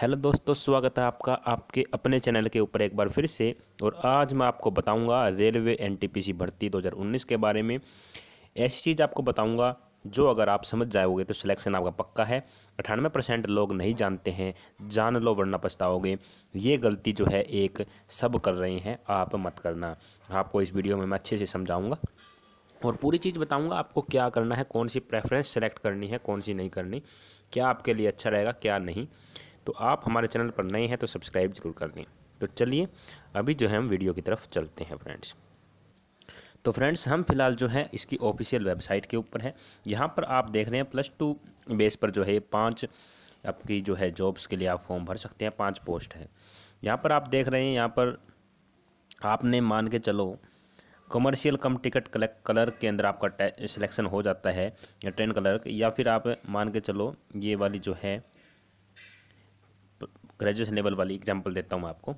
hello दोस्तों स्वागत है आपका आपके अपने चैनल के ऊपर एक बार फिर से और आज मैं आपको बताऊंगा रेलवे एनटीपीसी भर्ती 2019 के बारे में ऐसी चीज़ आपको बताऊंगा जो अगर आप समझ जाओगे तो सिलेक्शन आपका पक्का है अठानवे परसेंट लोग नहीं जानते हैं जान लो वरना पछताओगे ये गलती जो है एक सब कर रहे हैं आप मत करना आपको इस वीडियो में मैं अच्छे से समझाऊँगा और पूरी चीज़ बताऊँगा आपको क्या करना है कौन सी प्रेफरेंस सेलेक्ट करनी है कौन सी नहीं करनी क्या आपके लिए अच्छा रहेगा क्या नहीं तो आप हमारे चैनल पर नए हैं तो सब्सक्राइब जरूर कर लें तो चलिए अभी जो है हम वीडियो की तरफ चलते हैं फ्रेंड्स तो फ्रेंड्स हम फिलहाल जो है इसकी ऑफिशियल वेबसाइट के ऊपर है यहाँ पर आप देख रहे हैं प्लस टू बेस पर जो है पाँच आपकी जो है जॉब्स के लिए आप फॉर्म भर सकते हैं पाँच पोस्ट है यहाँ पर आप देख रहे हैं यहाँ पर आपने मान के चलो commercial cum ticket collector के अंदर आपका सिलेक्शन हो जाता है या ट्रेन कलर या फिर आप मान के चलो ये वाली जो है ग्रेजुएशन लेवल वाली एग्जाम्पल देता हूँ आपको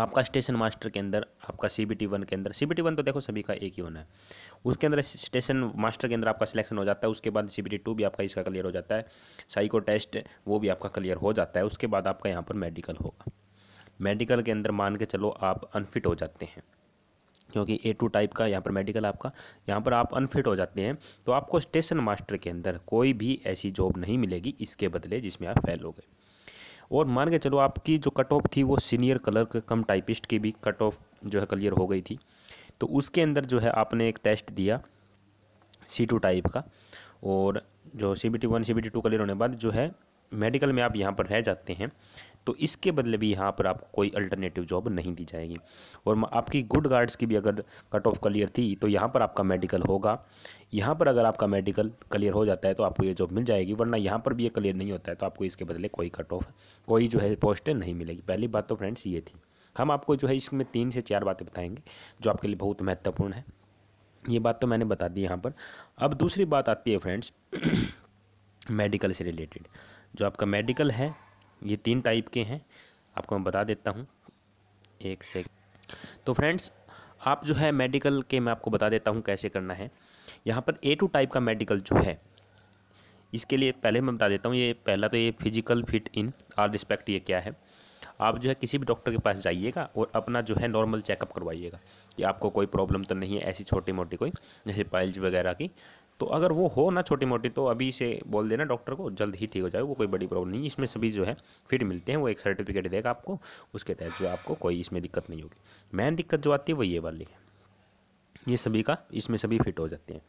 आपका स्टेशन मास्टर के अंदर आपका सी बी टी वन के अंदर सी बी टी वन तो देखो सभी का एक ही होना है उसके अंदर स्टेशन मास्टर के अंदर आपका सिलेक्शन हो जाता है उसके बाद सी बी टी टू भी आपका इसका क्लियर हो जाता है साइको टेस्ट वो भी आपका क्लियर हो जाता है उसके बाद आपका यहाँ पर मेडिकल होगा मेडिकल के अंदर मान के चलो आप अनफिट हो जाते हैं क्योंकि ए टू टाइप का यहाँ पर मेडिकल आपका यहाँ पर आप अनफिट हो जाते हैं तो आपको स्टेशन मास्टर के अंदर कोई भी ऐसी जॉब नहीं मिलेगी इसके बदले जिसमें आप फेल हो गए और मान के चलो आपकी जो कट ऑफ थी वो सीनियर कलर कम टाइपिस्ट की भी कट ऑफ जो है क्लियर हो गई थी तो उसके अंदर जो है आपने एक टेस्ट दिया सी टू टाइप का और जो C B T one C B T two clear होने बाद जो है मेडिकल में आप यहाँ पर रह जाते हैं तो इसके बदले भी यहाँ पर आपको कोई अल्टरनेटिव जॉब नहीं दी जाएगी और आपकी गुड गार्ड्स की भी अगर कट ऑफ क्लियर थी तो यहाँ पर आपका मेडिकल होगा यहाँ पर अगर आपका मेडिकल क्लियर हो जाता है तो आपको ये जॉब मिल जाएगी वरना यहाँ पर भी ये क्लियर नहीं होता है तो आपको इसके बदले कोई कट ऑफ कोई जो है पोस्ट नहीं मिलेगी पहली बात तो फ्रेंड्स ये थी हम आपको जो है इसमें तीन से चार बातें बताएंगे जो आपके लिए बहुत महत्वपूर्ण है ये बात तो मैंने बता दी यहाँ पर अब दूसरी बात आती है फ्रेंड्स मेडिकल से रिलेटेड जो आपका मेडिकल है ये तीन टाइप के हैं आपको मैं बता देता हूँ एक से तो फ्रेंड्स आप जो है मेडिकल के मैं आपको बता देता हूँ कैसे करना है यहाँ पर ए टू टाइप का मेडिकल जो है इसके लिए पहले मैं बता देता हूँ ये पहला तो ये physical fit in all respect ये क्या है आप जो है किसी भी डॉक्टर के पास जाइएगा और अपना जो है नॉर्मल चेकअप करवाइएगा कि आपको कोई प्रॉब्लम तो नहीं है ऐसी छोटी मोटी कोई जैसे पाइल्स वगैरह की तो अगर वो हो ना छोटी मोटी तो अभी से बोल देना डॉक्टर को जल्द ही ठीक हो जाए वो कोई बड़ी प्रॉब्लम नहीं इसमें सभी जो है फिट मिलते हैं वो एक सर्टिफिकेट देगा आपको उसके तहत जो आपको कोई इसमें दिक्कत नहीं होगी मेन दिक्कत जो आती है वो ये वाली है ये सभी का इसमें सभी फिट हो जाते हैं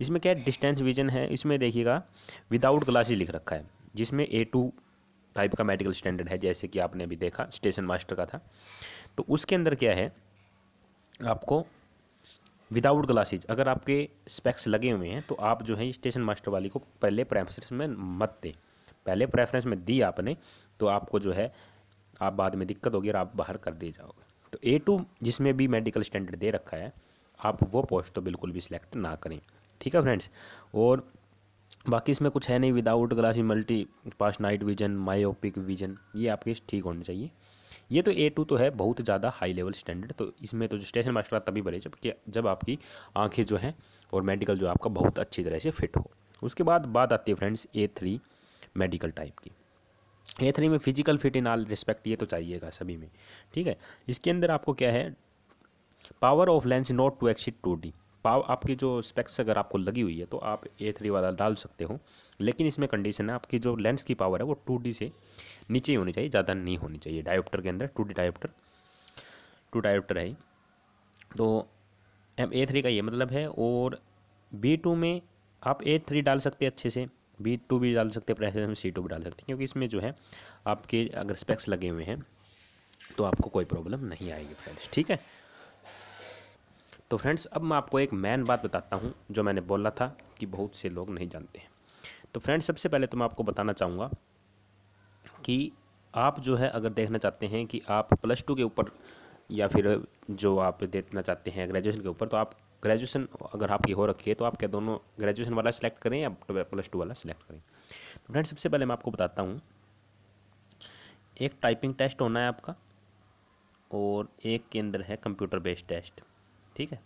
इसमें क्या डिस्टेंस विजन है इसमें देखिएगा विदाउट ग्लासेस लिख रखा है जिसमें ए टू टाइप का मेडिकल स्टैंडर्ड है जैसे कि आपने अभी देखा स्टेशन मास्टर का था तो उसके अंदर क्या है आपको विदाउट ग्लासेज अगर आपके स्पेक्स लगे हुए हैं तो आप जो है स्टेशन मास्टर वाली को पहले प्रेफरेंस में मत दें पहले प्रेफरेंस में दी आपने तो आपको जो है आप बाद में दिक्कत होगी और आप बाहर कर दिए जाओगे तो ए टू जिसमें भी मेडिकल स्टैंडर्ड दे रखा है आप वो पोस्ट तो बिल्कुल भी सिलेक्ट ना करें ठीक है फ्रेंड्स और बाकी इसमें कुछ है नहीं without glasses multi pass night vision myopic vision ये आपके ठीक होने चाहिए ये तो ए टू तो है बहुत ज़्यादा हाई लेवल स्टैंडर्ड तो इसमें तो जो स्टेशन मास्टर तभी बने जबकि जब आपकी आंखें जो हैं और मेडिकल जो आपका बहुत अच्छी तरह से फिट हो उसके बाद बात आती है friends A three medical type की ए थ्री में physical fit in all respect ये तो चाहिएगा सभी में ठीक है इसके अंदर आपको क्या है power of lens not to exceed two D पाव आपकी जो स्पेक्स अगर आपको लगी हुई है तो आप ए थ्री वाला डाल सकते हो लेकिन इसमें कंडीशन है आपकी जो लेंस की पावर है वो टू डी से नीचे ही होनी चाहिए ज़्यादा नहीं होनी चाहिए डायोप्टर के अंदर two D diopter two diopter है तो एम ए थ्री का ये मतलब है और बी टू में आप ए थ्री डाल सकते हैं अच्छे से बी टू भी डाल सकते हैं प्रेशर में सी टू भी डाल सकते हैं क्योंकि इसमें जो है आपके अगर स्पेक्स लगे हुए हैं तो आपको कोई प्रॉब्लम नहीं आएगी फ्रेंड्स ठीक है तो फ्रेंड्स अब मैं आपको एक मैन बात बताता हूँ जो मैंने बोला था कि बहुत से लोग नहीं जानते हैं तो फ्रेंड्स सबसे पहले तो मैं आपको बताना चाहूँगा कि आप जो है अगर देखना चाहते हैं कि आप प्लस टू के ऊपर या फिर जो आप देखना चाहते हैं ग्रेजुएशन के ऊपर तो आप ग्रेजुएशन अगर आपकी हो रखी है तो आप क्या दोनों ग्रेजुएशन वाला सिलेक्ट करें या प्लस टू वाला सिलेक्ट करें तो फ्रेंड सबसे पहले मैं आपको बताता हूँ एक टाइपिंग टेस्ट होना है आपका और एक के अंदर है कंप्यूटर बेस्ड टेस्ट ठीक है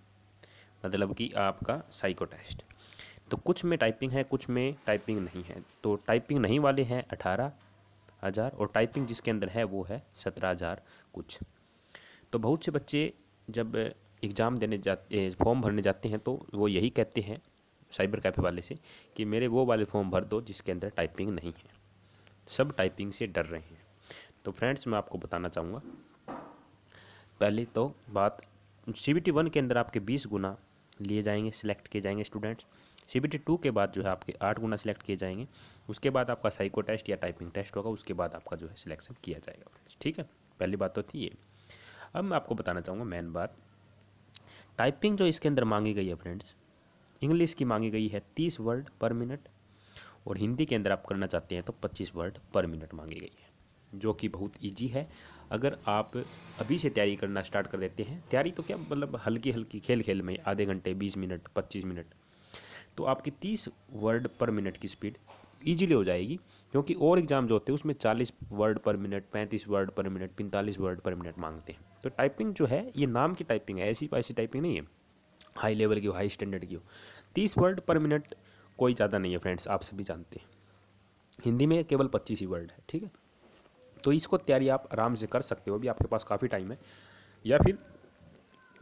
मतलब कि आपका साइको टेस्ट तो कुछ में टाइपिंग है कुछ में टाइपिंग नहीं है तो टाइपिंग नहीं वाले हैं अठारह हज़ार और टाइपिंग जिसके अंदर है वो है सत्रह हज़ार कुछ तो बहुत से बच्चे जब एग्ज़ाम देने जाते फॉर्म भरने जाते हैं तो वो यही कहते हैं साइबर कैफ़े वाले से कि मेरे वो वाले फॉर्म भर दो जिसके अंदर टाइपिंग नहीं है सब टाइपिंग से डर रहे हैं तो फ्रेंड्स मैं आपको बताना चाहूँगा पहले तो बात सी बी टी वन के अंदर आपके बीस गुना लिए जाएंगे सिलेक्ट किए जाएंगे students C B T two के बाद जो है आपके आठ गुना सिलेक्ट किए जाएंगे उसके बाद आपका साइको टेस्ट या टाइपिंग टेस्ट होगा उसके बाद आपका जो है सिलेक्शन किया जाएगा फ्रेंड्स ठीक है पहली बात तो थी ये अब मैं आपको बताना चाहूँगा मेन बात टाइपिंग जो इसके अंदर मांगी गई है फ्रेंड्स इंग्लिश की मांगी गई है तीस वर्ड पर मिनट और हिंदी के अंदर आप करना चाहते हैं तो पच्चीस वर्ड पर मिनट मांगी गई है जो कि बहुत ईजी है अगर आप अभी से तैयारी करना स्टार्ट कर देते हैं तैयारी तो क्या मतलब हल्की हल्की खेल खेल में आधे घंटे बीस मिनट पच्चीस मिनट तो आपकी तीस वर्ड पर मिनट की स्पीड ईजीली हो जाएगी क्योंकि और एग्ज़ाम जो होते हैं उसमें चालीस वर्ड पर मिनट पैंतीस वर्ड पर मिनट पैंतालीस वर्ड पर मिनट मांगते हैं तो टाइपिंग जो है ये नाम की टाइपिंग है ऐसी ऐसी टाइपिंग नहीं है हाई लेवल की हो हाई स्टैंडर्ड की हो तीस वर्ड पर मिनट कोई ज़्यादा नहीं है फ्रेंड्स आप सभी जानते हैं हिंदी में केवल पच्चीस ही वर्ड है ठीक है तो इसको तैयारी आप आराम से कर सकते हो अभी आपके पास काफ़ी टाइम है या फिर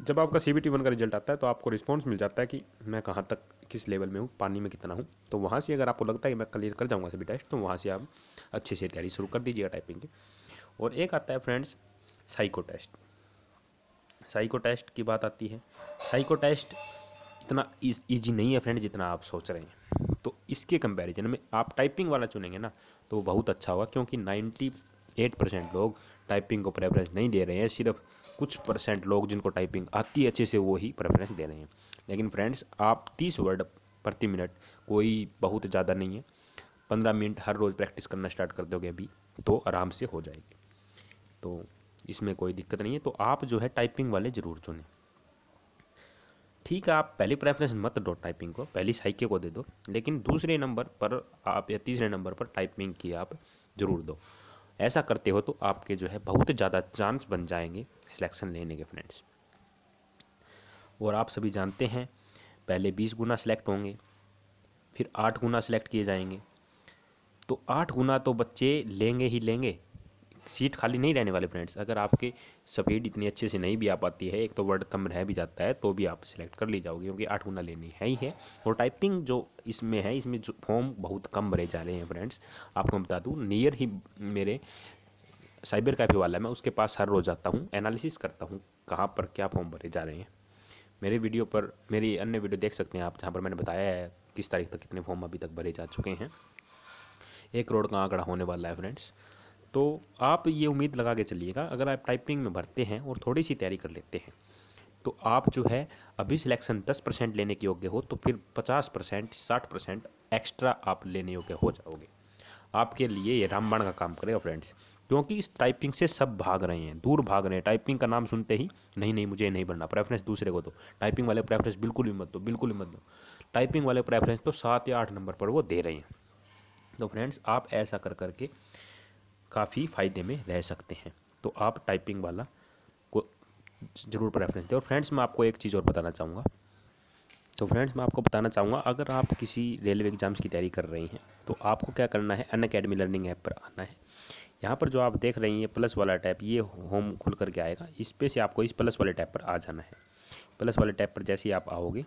जब आपका सी बी टी वन का रिजल्ट आता है तो आपको रिस्पॉन्स मिल जाता है कि मैं कहाँ तक किस लेवल में हूँ पानी में कितना हूँ तो वहाँ से अगर आपको लगता है कि मैं क्लियर कर जाऊँगा सभी टेस्ट तो वहाँ से आप अच्छे से तैयारी शुरू कर दीजिएगा टाइपिंग की और एक आता है friends psycho test psycho test की बात आती है साइको टेस्ट इतना ईजी नहीं है फ्रेंड जितना आप सोच रहे हैं तो इसके कंपैरिजन में आप टाइपिंग वाला चुनेंगे ना तो बहुत अच्छा होगा क्योंकि नाइन्टी एट परसेंट लोग टाइपिंग को प्रेफरेंस नहीं दे रहे हैं सिर्फ कुछ परसेंट लोग जिनको टाइपिंग आती है अच्छे से वो ही प्रेफरेंस दे रहे हैं लेकिन फ्रेंड्स आप तीस वर्ड प्रति मिनट कोई बहुत ज़्यादा नहीं है पंद्रह मिनट हर रोज़ प्रैक्टिस करना स्टार्ट कर दोगे अभी तो आराम से हो जाएगी तो इसमें कोई दिक्कत नहीं है तो आप जो है टाइपिंग वाले ज़रूर चुनें ठीक है आप पहली प्रेफरेंस मत दो टाइपिंग को पहली साइके को दे दो लेकिन दूसरे नंबर पर आप या तीसरे नंबर पर टाइपिंग की आप ज़रूर दो ऐसा करते हो तो आपके जो है बहुत ज़्यादा चांस बन जाएंगे सिलेक्शन लेने के फ्रेंड्स और आप सभी जानते हैं पहले बीस गुना सेलेक्ट होंगे फिर आठ गुना सेलेक्ट किए जाएंगे तो आठ गुना तो बच्चे लेंगे ही लेंगे सीट खाली नहीं रहने वाले फ्रेंड्स अगर आपके सफ़ेद इतनी अच्छे से नहीं भी आ पाती है एक तो वर्ड कम रह भी जाता है तो भी आप सिलेक्ट कर ली जाओगे क्योंकि आठ गुना लेनी है ही है और टाइपिंग जो इसमें है इसमें जो फॉर्म बहुत कम भरे जा रहे हैं फ्रेंड्स आपको बता दूँ नियर ही मेरे साइबर कैफे वाला मैं उसके पास हर रोज़ आता हूँ एनालिसिस करता हूँ कहाँ पर क्या फॉर्म भरे जा रहे हैं मेरे वीडियो पर मेरी अन्य वीडियो देख सकते हैं आप जहाँ पर मैंने बताया है किस तारीख तक कितने फॉर्म अभी तक भरे जा चुके हैं एक करोड़ का आंकड़ा होने वाला है फ्रेंड्स तो आप ये उम्मीद लगा के चलिएगा अगर आप टाइपिंग में भरते हैं और थोड़ी सी तैयारी कर लेते हैं तो आप जो है अभी सिलेक्शन दस परसेंट लेने के योग्य हो तो फिर पचास परसेंट साठ परसेंट एक्स्ट्रा आप लेने योग्य हो जाओगे आपके लिए ये रामबाण का काम करेगा फ्रेंड्स क्योंकि इस टाइपिंग से सब भाग रहे हैं दूर भाग रहे हैं टाइपिंग का नाम सुनते ही नहीं नहीं मुझे नहीं बनना प्रेफरेंस दूसरे को दो टाइपिंग वाले प्रेफरेंस बिल्कुल भी मत दो बिल्कुल भी मत दो टाइपिंग वाले प्रेफरेंस तो सात या आठ नंबर पर वो दे रहे हैं तो फ्रेंड्स आप ऐसा कर करके काफ़ी फ़ायदे में रह सकते हैं तो आप टाइपिंग वाला को ज़रूर प्रेफरेंस दें और फ्रेंड्स मैं आपको एक चीज़ और बताना चाहूँगा तो फ्रेंड्स मैं आपको बताना चाहूँगा अगर आप किसी रेलवे एग्ज़ाम्स की तैयारी कर रही हैं तो आपको क्या करना है अन अकेडमी लर्निंग ऐप पर आना है यहाँ पर जो आप देख रही हैं प्लस वाला टैप ये होम खुल करके आएगा इस पे से आपको इस प्लस वाले टैप पर आ जाना है प्लस वाले टैप पर जैसे ही आप आओगे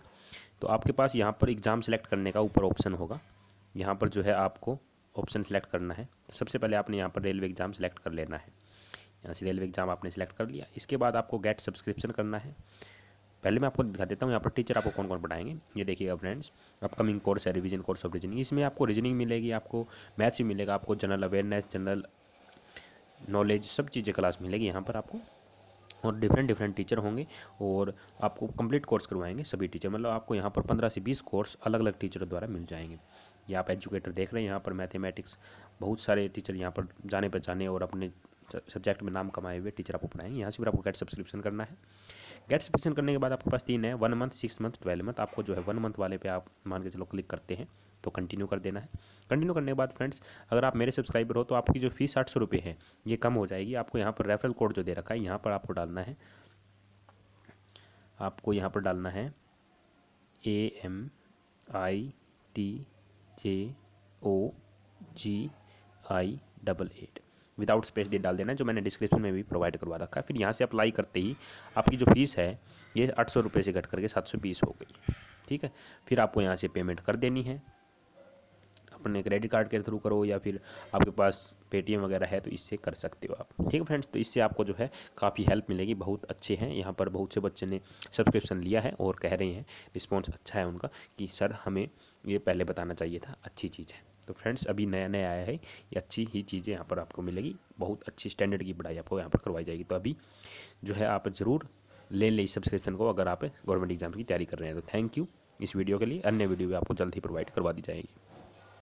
तो आपके पास यहाँ पर एग्ज़ाम सेलेक्ट करने का ऊपर ऑप्शन होगा यहाँ पर जो है आपको ऑप्शन सेलेक्ट करना है तो सबसे पहले आपने यहाँ पर रेलवे एग्ज़ाम सेलेक्ट कर लेना है यहाँ से रेलवे एग्ज़ाम आपने सेलेक्ट कर लिया इसके बाद आपको गेट सब्सक्रिप्शन करना है पहले मैं आपको दिखा देता हूँ यहाँ पर टीचर आपको कौन कौन पढ़ाएंगे ये देखिएगा फ्रेंड्स अपकमिंग कोर्स है रिविजन कोर्स ऑफ रीजनिंग इसमें आपको रीजनिंग मिलेगी आपको मैथ्स भी मिलेगा आपको जनरल अवेयरनेस जनरल नॉलेज सब चीज़ें क्लास मिलेगी यहाँ पर आपको और डिफरेंट डिफरेंट टीचर होंगे और आपको कंप्लीट कोर्स करवाएंगे सभी टीचर मतलब आपको यहाँ पर पंद्रह से बीस कोर्स अलग अलग टीचरों द्वारा मिल जाएंगे ये आप एजुकेटर देख रहे हैं यहाँ पर मैथमेटिक्स बहुत सारे टीचर यहाँ पर जाने पहचाने और अपने सब्जेक्ट में नाम कमाए हुए टीचर आपको पढ़ाएंगे यहाँ से फिर आपको गेट सब्सक्रिप्शन करना है गेट सब्सक्रिप्शन करने के बाद आपके पास तीन है one month six month twelve month आपको जो है वन मंथ वाले पे आप मान के चलो क्लिक करते हैं तो कंटिन्यू कर देना है कंटिन्यू करने के बाद फ्रेंड्स अगर आप मेरे सब्सक्राइबर हो तो आपकी जो फीस आठ सौ रुपये है ये कम हो जाएगी आपको यहाँ पर रेफरल कोड जो दे रखा है यहाँ पर आपको डालना है आपको यहाँ पर डालना है A M I T J O G I double eight without space date डाल देना जो मैंने डिस्क्रिप्शन में भी प्रोवाइड करवा रखा है फिर यहाँ से अप्लाई करते ही आपकी जो फीस है ये आठ सौ रुपये से घट करके सात सौ बीस हो गई ठीक है फिर आपको यहाँ से पेमेंट कर देनी है अपने क्रेडिट कार्ड के थ्रू करो या फिर आपके पास पेटीएम वगैरह है तो इससे कर सकते हो आप ठीक है फ्रेंड्स तो इससे आपको जो है काफ़ी हेल्प मिलेगी बहुत अच्छे हैं यहाँ पर बहुत से बच्चे ने सब्सक्रिप्शन लिया है और कह रहे हैं रिस्पॉन्स अच्छा है उनका कि सर हमें ये पहले बताना चाहिए था अच्छी चीज़ है तो फ्रेंड्स अभी नया नया आया है ये अच्छी ही चीज़ें यहाँ पर आपको मिलेगी बहुत अच्छी स्टैंडर्ड की पढ़ाई आपको यहाँ पर करवाई जाएगी तो अभी जो है आप ज़रूर ले लें सब्सक्रिप्शन को अगर आप गवर्नमेंट एग्जाम की तैयारी कर रहे हैं तो थैंक यू इस वीडियो के लिए अन्य वीडियो भी आपको जल्द ही प्रोवाइड करवा दी जाएगी